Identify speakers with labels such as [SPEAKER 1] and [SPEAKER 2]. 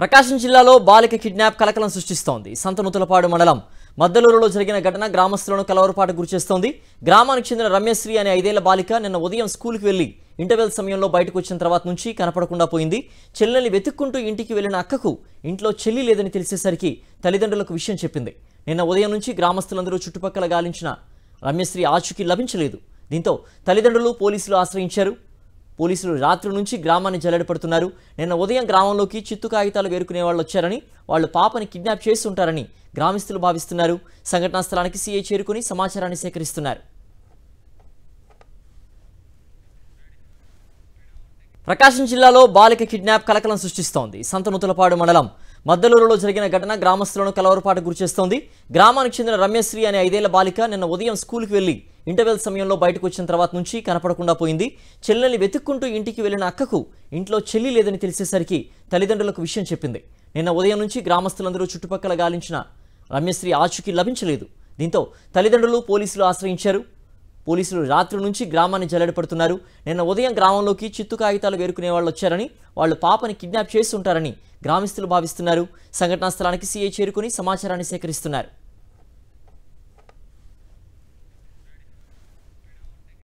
[SPEAKER 1] ప్రకాశం జిల్లాలో బాలిక కిడ్నాప్ కలకలం సృష్టిస్తోంది సంతనూతులపాడు మండలం మద్దలూరులో జరిగిన ఘటన గ్రామస్తులను కలవరపాటు గురిచేస్తోంది గ్రామానికి చెందిన రమ్యశ్రీ అనే ఐదేళ్ల బాలిక నిన్న ఉదయం స్కూల్కి వెళ్లి ఇంటర్వెల్ సమయంలో బయటకు వచ్చిన తర్వాత నుంచి కనపడకుండా పోయింది చెల్లెల్ని వెతుక్కుంటూ ఇంటికి వెళ్లిన అక్కకు ఇంట్లో చెల్లి లేదని తెలిసేసరికి తల్లిదండ్రులకు విషయం చెప్పింది నిన్న ఉదయం నుంచి గ్రామస్తులందరూ చుట్టుపక్కల గాలించిన రమ్యశ్రీ ఆచూకీ లభించలేదు దీంతో తల్లిదండ్రులు పోలీసులు ఆశ్రయించారు పోలీసులు రాత్రి నుంచి గ్రామాన్ని జల్లెడపడుతున్నారు నిన్న ఉదయం గ్రామంలోకి చిత్తు కాగితాలు వేరుకునే వాళ్ళు వచ్చారని వాళ్ళు పాపని కిడ్నాప్ చేసి ఉంటారని గ్రామస్తులు భావిస్తున్నారు సంఘటనా స్థలానికి సీఐ చేరుకుని సమాచారాన్ని సేకరిస్తున్నారు ప్రకాశం జిల్లాలో బాలిక కిడ్నాప్ కలకలం సృష్టిస్తోంది సంతనూతలపాడు మండలం మద్దలూరులో జరిగిన ఘటన గ్రామస్తులను కలవరపాటు గురిచేస్తోంది గ్రామానికి చెందిన రమ్యశ్రీ అనే ఐదేళ్ల బాలిక నిన్న ఉదయం స్కూల్కి వెళ్లి ఇంటర్వెల్ సమయంలో బయటకు వచ్చిన తర్వాత నుంచి కనపడకుండా పోయింది చెల్లెల్ని వెతుక్కుంటూ ఇంటికి వెళ్లిన అక్కకు ఇంట్లో చెల్లి లేదని తెలిసేసరికి తల్లిదండ్రులకు విషయం చెప్పింది నిన్న ఉదయం నుంచి గ్రామస్తులందరూ చుట్టుపక్కల గాలించిన రమ్యశ్రీ ఆచూకీ లభించలేదు దీంతో తల్లిదండ్రులు పోలీసులు ఆశ్రయించారు పోలీసులు రాత్రి నుంచి గ్రామాన్ని జల్లెడపడుతున్నారు నిన్న ఉదయం గ్రామంలోకి చిత్తు కాగితాలు వేరుకునే వాళ్ళు వచ్చారని వాళ్ళు పాపని కిడ్నాప్ చేసి ఉంటారని గ్రామస్తులు భావిస్తున్నారు సంఘటనా స్థలానికి సీఐ చేరుకుని సమాచారాన్ని సేకరిస్తున్నారు